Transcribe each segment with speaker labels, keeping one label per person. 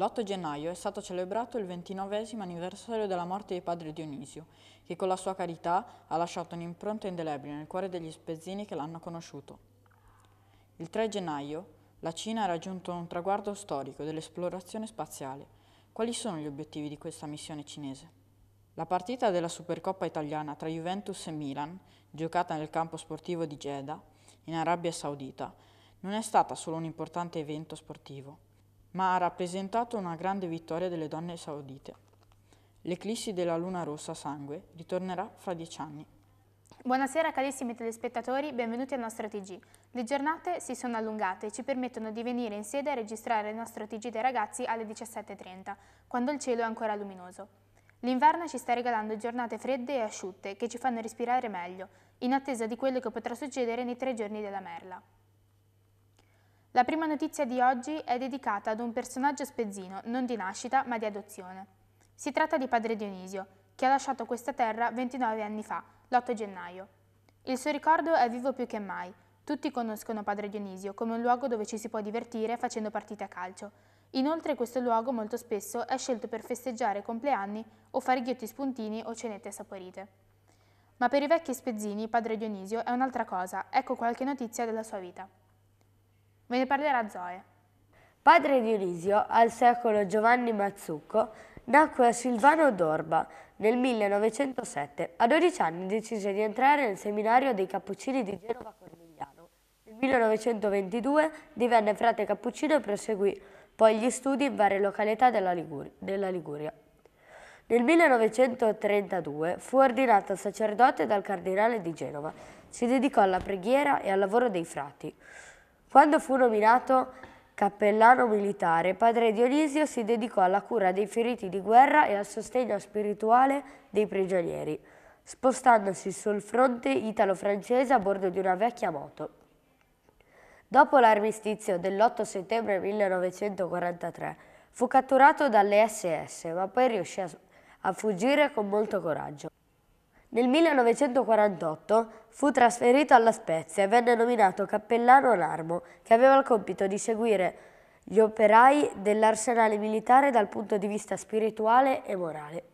Speaker 1: L'8 gennaio è stato celebrato il ventinovesimo anniversario della morte di padre Dionisio, che con la sua carità ha lasciato un'impronta indelebile nel cuore degli spezzini che l'hanno conosciuto. Il 3 gennaio la Cina ha raggiunto un traguardo storico dell'esplorazione spaziale. Quali sono gli obiettivi di questa missione cinese? La partita della Supercoppa italiana tra Juventus e Milan, giocata nel campo sportivo di Jeddah, in Arabia Saudita, non è stata solo un importante evento sportivo ma ha rappresentato una grande vittoria delle donne saudite. L'eclissi della luna rossa sangue ritornerà fra dieci anni.
Speaker 2: Buonasera carissimi telespettatori, benvenuti al nostro TG. Le giornate si sono allungate e ci permettono di venire in sede a registrare il nostro TG dei ragazzi alle 17.30, quando il cielo è ancora luminoso. L'inverno ci sta regalando giornate fredde e asciutte che ci fanno respirare meglio, in attesa di quello che potrà succedere nei tre giorni della merla. La prima notizia di oggi è dedicata ad un personaggio spezzino, non di nascita ma di adozione. Si tratta di padre Dionisio, che ha lasciato questa terra 29 anni fa, l'8 gennaio. Il suo ricordo è vivo più che mai. Tutti conoscono padre Dionisio come un luogo dove ci si può divertire facendo partite a calcio. Inoltre questo luogo molto spesso è scelto per festeggiare compleanni o fare ghiotti spuntini o cenette saporite. Ma per i vecchi spezzini padre Dionisio è un'altra cosa, ecco qualche notizia della sua vita. Ve ne parlerà Zoe. Padre
Speaker 3: Dionisio, al secolo Giovanni Mazzucco, nacque a Silvano d'Orba nel 1907. A 12 anni decise di entrare nel seminario dei Cappuccini di Genova Cornigliano. Nel 1922 divenne frate cappuccino e proseguì poi gli studi in varie località della, Liguri della Liguria. Nel 1932 fu ordinato sacerdote dal cardinale di Genova. Si dedicò alla preghiera e al lavoro dei frati. Quando fu nominato cappellano militare, padre Dionisio si dedicò alla cura dei feriti di guerra e al sostegno spirituale dei prigionieri, spostandosi sul fronte italo-francese a bordo di una vecchia moto. Dopo l'armistizio dell'8 settembre 1943, fu catturato dalle SS, ma poi riuscì a fuggire con molto coraggio. Nel 1948 fu trasferito alla Spezia e venne nominato cappellano all'armo, che aveva il compito di seguire gli operai dell'arsenale militare dal punto di vista spirituale e morale.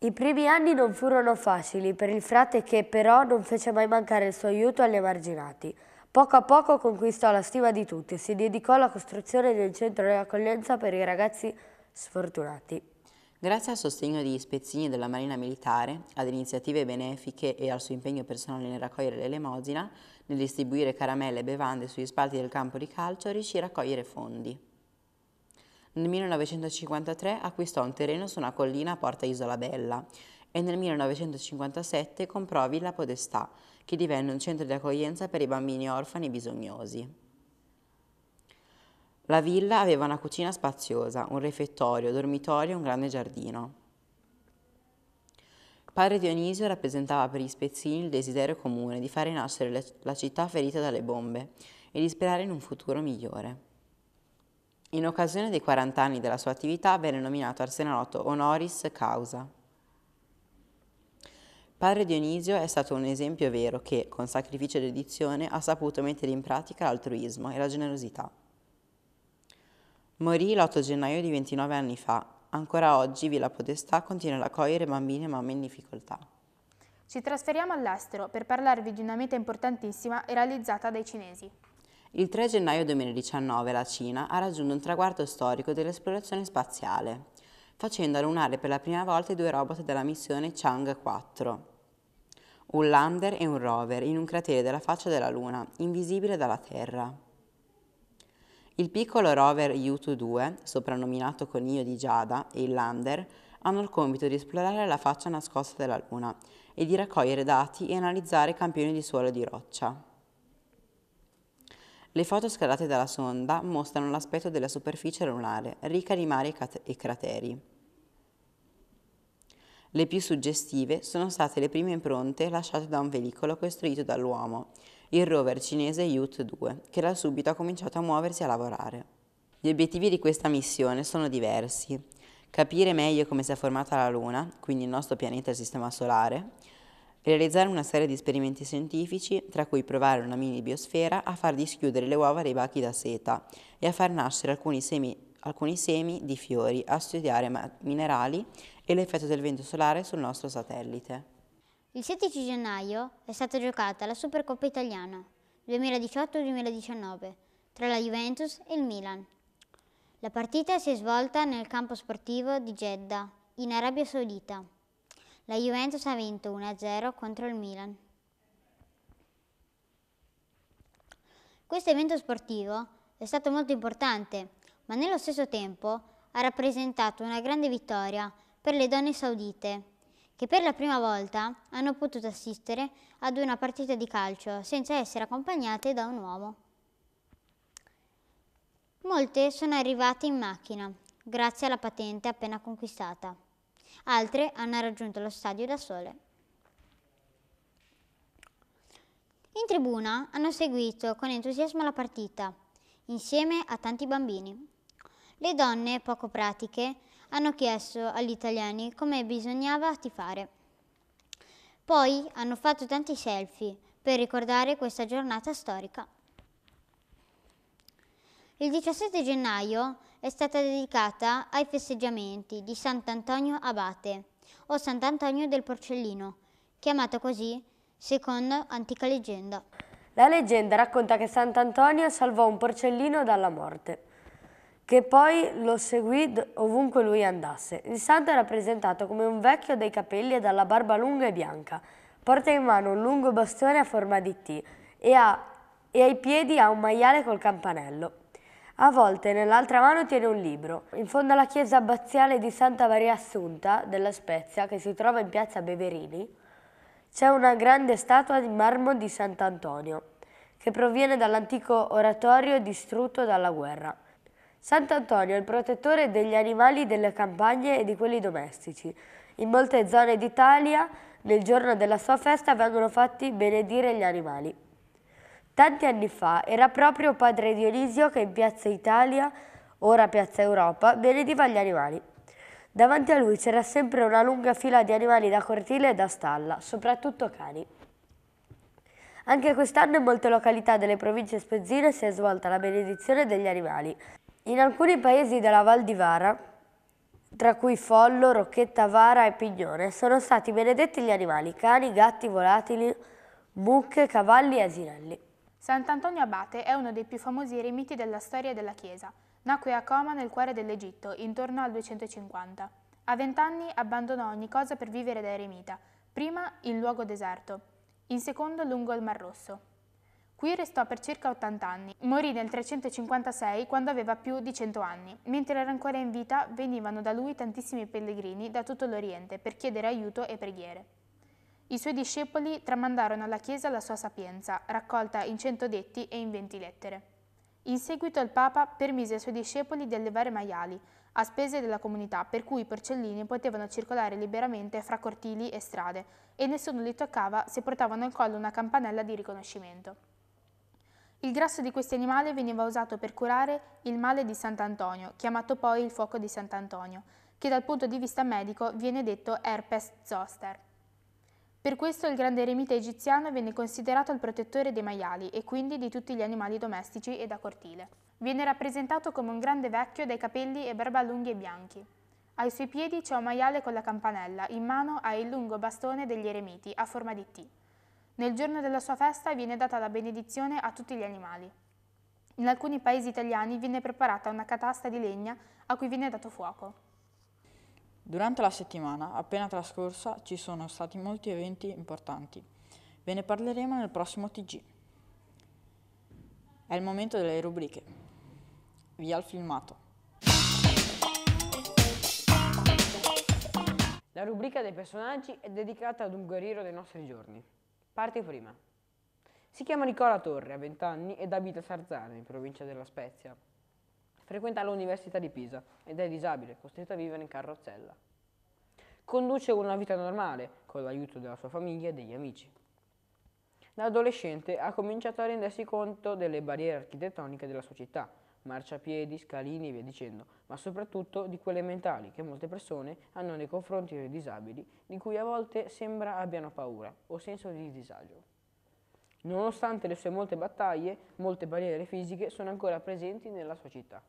Speaker 3: I primi anni non furono facili per il frate che però non fece mai mancare il suo aiuto agli emarginati. Poco a poco conquistò la stima di tutti e si dedicò alla costruzione del centro di accoglienza per i ragazzi sfortunati.
Speaker 4: Grazie al sostegno degli spezzini della Marina Militare, ad iniziative benefiche e al suo impegno personale nel raccogliere l'elemosina, nel distribuire caramelle e bevande sugli spalti del campo di calcio, riuscì a raccogliere fondi. Nel 1953 acquistò un terreno su una collina a Porta Isola Bella e nel 1957 comprò Villa Podestà, che divenne un centro di accoglienza per i bambini orfani bisognosi. La villa aveva una cucina spaziosa, un refettorio, dormitorio e un grande giardino. Padre Dionisio rappresentava per gli spezzini il desiderio comune di fare nascere la città ferita dalle bombe e di sperare in un futuro migliore. In occasione dei 40 anni della sua attività venne nominato arsenalotto honoris causa. Padre Dionisio è stato un esempio vero che, con sacrificio e dedizione, ha saputo mettere in pratica l'altruismo e la generosità. Morì l'8 gennaio di 29 anni fa. Ancora oggi Villa Podestà continua ad accogliere bambini e mamme in difficoltà.
Speaker 2: Ci trasferiamo all'estero per parlarvi di una meta importantissima realizzata dai cinesi.
Speaker 4: Il 3 gennaio 2019 la Cina ha raggiunto un traguardo storico dell'esplorazione spaziale, facendo lunare per la prima volta i due robot della missione Chang 4, un lander e un rover in un cratere della faccia della Luna, invisibile dalla Terra. Il piccolo rover u 2, soprannominato Coniglio di Giada e il Lander, hanno il compito di esplorare la faccia nascosta della Luna e di raccogliere dati e analizzare campioni di suolo di roccia. Le foto scalate dalla sonda mostrano l'aspetto della superficie lunare, ricca di mari e crateri. Le più suggestive sono state le prime impronte lasciate da un veicolo costruito dall'uomo, il rover cinese Youth 2, che da subito ha cominciato a muoversi e a lavorare. Gli obiettivi di questa missione sono diversi. Capire meglio come si è formata la Luna, quindi il nostro pianeta e il Sistema Solare, realizzare una serie di esperimenti scientifici, tra cui provare una mini biosfera a far dischiudere le uova dei bachi da seta e a far nascere alcuni semi, alcuni semi di fiori, a studiare minerali e l'effetto del vento solare sul nostro satellite.
Speaker 5: Il 16 gennaio è stata giocata la Supercoppa italiana 2018-2019 tra la Juventus e il Milan. La partita si è svolta nel campo sportivo di Jeddah, in Arabia Saudita. La Juventus ha vinto 1-0 contro il Milan. Questo evento sportivo è stato molto importante, ma nello stesso tempo ha rappresentato una grande vittoria per le donne saudite che per la prima volta hanno potuto assistere ad una partita di calcio senza essere accompagnate da un uomo. Molte sono arrivate in macchina, grazie alla patente appena conquistata. Altre hanno raggiunto lo stadio da sole. In tribuna hanno seguito con entusiasmo la partita, insieme a tanti bambini. Le donne poco pratiche hanno chiesto agli italiani come bisognava tifare. Poi hanno fatto tanti selfie per ricordare questa giornata storica. Il 17 gennaio è stata dedicata ai festeggiamenti di Sant'Antonio Abate o Sant'Antonio del Porcellino, chiamato così secondo antica leggenda. La leggenda racconta che Sant'Antonio salvò un porcellino dalla morte
Speaker 3: che poi lo seguì ovunque lui andasse. Il santo è rappresentato come un vecchio dai capelli e dalla barba lunga e bianca. Porta in mano un lungo bastone a forma di T e, ha, e ai piedi ha un maiale col campanello. A volte nell'altra mano tiene un libro. In fondo alla chiesa abbaziale di Santa Maria Assunta della Spezia, che si trova in piazza Beverini, c'è una grande statua di marmo di Sant'Antonio, che proviene dall'antico oratorio distrutto dalla guerra. Sant'Antonio è il protettore degli animali delle campagne e di quelli domestici. In molte zone d'Italia, nel giorno della sua festa, vengono fatti benedire gli animali. Tanti anni fa era proprio padre Dionisio che in Piazza Italia, ora Piazza Europa, benediva gli animali. Davanti a lui c'era sempre una lunga fila di animali da cortile e da stalla, soprattutto cani. Anche quest'anno in molte località delle province spezzine si è svolta la benedizione degli animali. In alcuni paesi della Val di Vara, tra cui Follo, Rocchetta Vara e Pignone, sono stati benedetti gli animali, cani, gatti, volatili, mucche, cavalli e
Speaker 2: asinelli. Sant'Antonio Abate è uno dei più famosi eremiti della storia della Chiesa. Nacque a Coma nel cuore dell'Egitto, intorno al 250. A vent'anni abbandonò ogni cosa per vivere da eremita, prima in luogo deserto, in secondo lungo il Mar Rosso. Qui restò per circa 80 anni. Morì nel 356 quando aveva più di 100 anni. Mentre era ancora in vita venivano da lui tantissimi pellegrini da tutto l'Oriente per chiedere aiuto e preghiere. I suoi discepoli tramandarono alla Chiesa la sua sapienza, raccolta in cento detti e in venti lettere. In seguito il Papa permise ai suoi discepoli di allevare maiali, a spese della comunità, per cui i porcellini potevano circolare liberamente fra cortili e strade e nessuno li toccava se portavano al collo una campanella di riconoscimento. Il grasso di questi animali veniva usato per curare il male di Sant'Antonio, chiamato poi il fuoco di Sant'Antonio, che dal punto di vista medico viene detto herpes zoster. Per questo il grande eremita egiziano venne considerato il protettore dei maiali e quindi di tutti gli animali domestici e da cortile. Viene rappresentato come un grande vecchio dai capelli e barba lunghi e bianchi. Ai suoi piedi c'è un maiale con la campanella, in mano ha il lungo bastone degli eremiti a forma di T. Nel giorno della sua festa viene data la benedizione a tutti gli animali. In alcuni paesi italiani viene preparata una catasta di legna a cui viene dato fuoco.
Speaker 1: Durante la settimana, appena trascorsa, ci sono stati molti eventi importanti. Ve ne parleremo nel prossimo TG. È il momento delle rubriche. Via il filmato. La rubrica dei personaggi è dedicata ad un guerriero dei nostri giorni. Parte prima. Si chiama Nicola Torre, ha 20 anni ed abita a Sarzana, in provincia della Spezia. Frequenta l'Università di Pisa ed è disabile, costretto a vivere in carrozzella. Conduce una vita normale, con l'aiuto della sua famiglia e degli amici. Da adolescente ha cominciato a rendersi conto delle barriere architettoniche della sua città marciapiedi, scalini e via dicendo, ma soprattutto di quelle mentali che molte persone hanno nei confronti dei disabili, di cui a volte sembra abbiano paura o senso di disagio. Nonostante le sue molte battaglie, molte barriere fisiche sono ancora presenti nella sua città.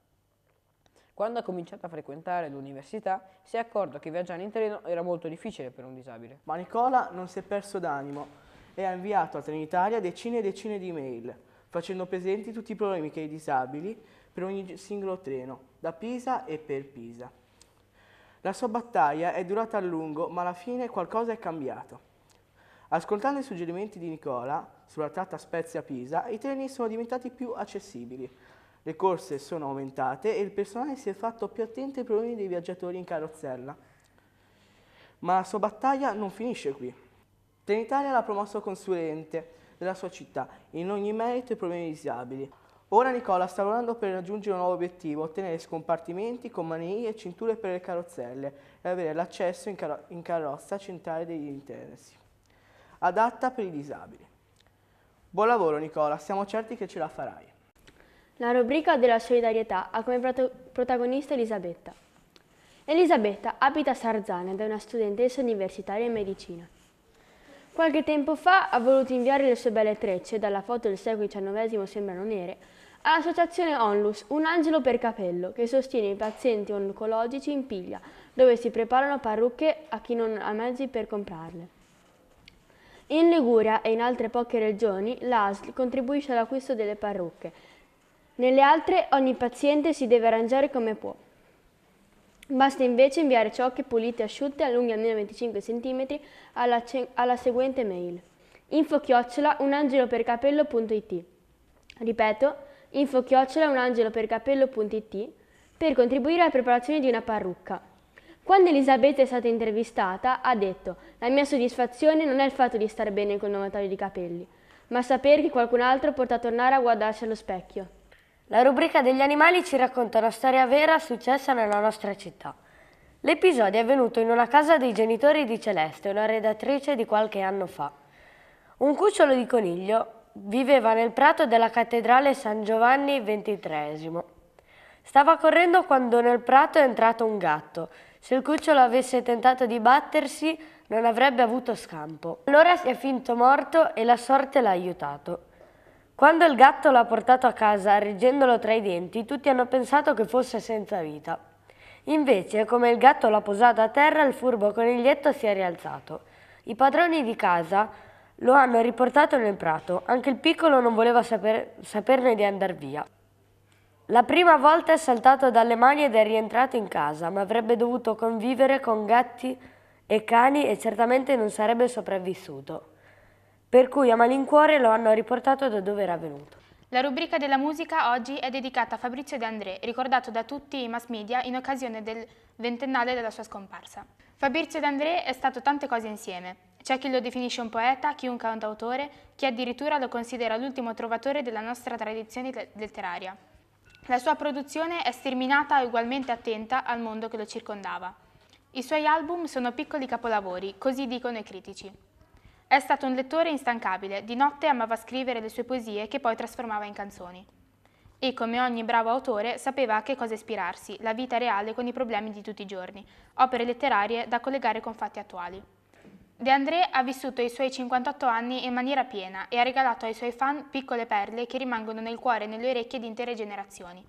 Speaker 1: Quando ha cominciato a frequentare l'università si è accorto che viaggiare in treno era molto difficile per un disabile. Ma Nicola non si è perso d'animo e ha inviato a Trenitalia decine e decine di mail facendo presenti tutti i problemi che i disabili per ogni singolo treno, da Pisa e per Pisa. La sua battaglia è durata a lungo, ma alla fine qualcosa è cambiato. Ascoltando i suggerimenti di Nicola sulla tratta Spezia-Pisa, i treni sono diventati più accessibili. Le corse sono aumentate e il personale si è fatto più attento ai problemi dei viaggiatori in carrozzella. Ma la sua battaglia non finisce qui. Trenitalia l'ha promosso consulente della sua città in ogni merito ai problemi disabili, Ora Nicola sta lavorando per raggiungere un nuovo obiettivo, ottenere scompartimenti con manie e cinture per le carrozzelle e avere l'accesso in, car in, carrozza centrale degli interessi. Adatta per i disabili. Buon lavoro Nicola, siamo certi che ce la farai.
Speaker 6: La rubrica della solidarietà ha come prot protagonista Elisabetta. Elisabetta abita a Sarzana ed è una studentessa universitaria in medicina. Qualche tempo fa ha voluto inviare le sue belle trecce, dalla foto del secolo XIX sembrano nere, Associazione Onlus, un angelo per capello, che sostiene i pazienti oncologici in piglia, dove si preparano parrucche a chi non ha mezzi per comprarle. In Liguria e in altre poche regioni l'ASL contribuisce all'acquisto delle parrucche. Nelle altre ogni paziente si deve arrangiare come può. Basta invece inviare ciocche pulite e asciutte a lunghi almeno 25 cm alla, alla seguente mail info chiocciola unangelopercapello.it Ripeto, info chiocciola unangelopercapello.it per contribuire alla preparazione di una parrucca. Quando Elisabetta è stata intervistata ha detto «La mia soddisfazione non è il fatto di stare bene col nuovo taglio di capelli, ma sapere che qualcun altro porta a tornare a guardarsi allo specchio». La rubrica degli animali ci racconta una storia
Speaker 3: vera successa nella nostra città. L'episodio è avvenuto in una casa dei genitori di Celeste, una redattrice di qualche anno fa. Un cucciolo di coniglio Viveva nel prato della cattedrale San Giovanni XXIII. Stava correndo quando nel prato è entrato un gatto. Se il cucciolo avesse tentato di battersi, non avrebbe avuto scampo. Allora si è finto morto e la sorte l'ha aiutato. Quando il gatto l'ha portato a casa, reggendolo tra i denti, tutti hanno pensato che fosse senza vita. Invece, come il gatto l'ha posato a terra, il furbo coniglietto si è rialzato. I padroni di casa lo hanno riportato nel prato, anche il piccolo non voleva saper, saperne di andar via. La prima volta è saltato dalle mani ed è rientrato in casa, ma avrebbe dovuto convivere con gatti e cani e certamente non sarebbe sopravvissuto. Per cui a malincuore lo hanno riportato da dove era venuto.
Speaker 2: La rubrica della musica oggi è dedicata a Fabrizio De André, ricordato da tutti i mass media in occasione del ventennale della sua scomparsa. Fabrizio De André è stato tante cose insieme. C'è chi lo definisce un poeta, chi un cantautore, chi addirittura lo considera l'ultimo trovatore della nostra tradizione letteraria. La sua produzione è sterminata e ugualmente attenta al mondo che lo circondava. I suoi album sono piccoli capolavori, così dicono i critici. È stato un lettore instancabile, di notte amava scrivere le sue poesie che poi trasformava in canzoni. E come ogni bravo autore sapeva a che cosa ispirarsi, la vita reale con i problemi di tutti i giorni, opere letterarie da collegare con fatti attuali. De André ha vissuto i suoi 58 anni in maniera piena e ha regalato ai suoi fan piccole perle che rimangono nel cuore e nelle orecchie di intere generazioni.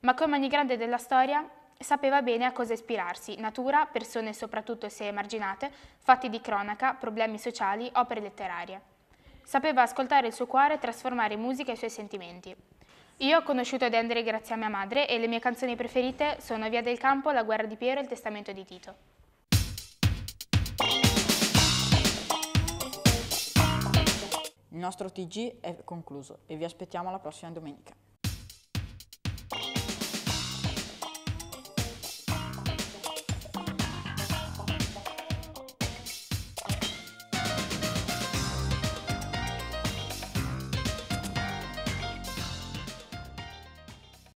Speaker 2: Ma come ogni grande della storia, sapeva bene a cosa ispirarsi, natura, persone soprattutto se emarginate, fatti di cronaca, problemi sociali, opere letterarie. Sapeva ascoltare il suo cuore e trasformare musica e i suoi sentimenti. Io ho conosciuto De André grazie a mia madre e le mie canzoni preferite sono Via del Campo, La guerra di Piero e Il testamento di Tito.
Speaker 1: Il nostro TG è concluso e vi aspettiamo alla prossima domenica.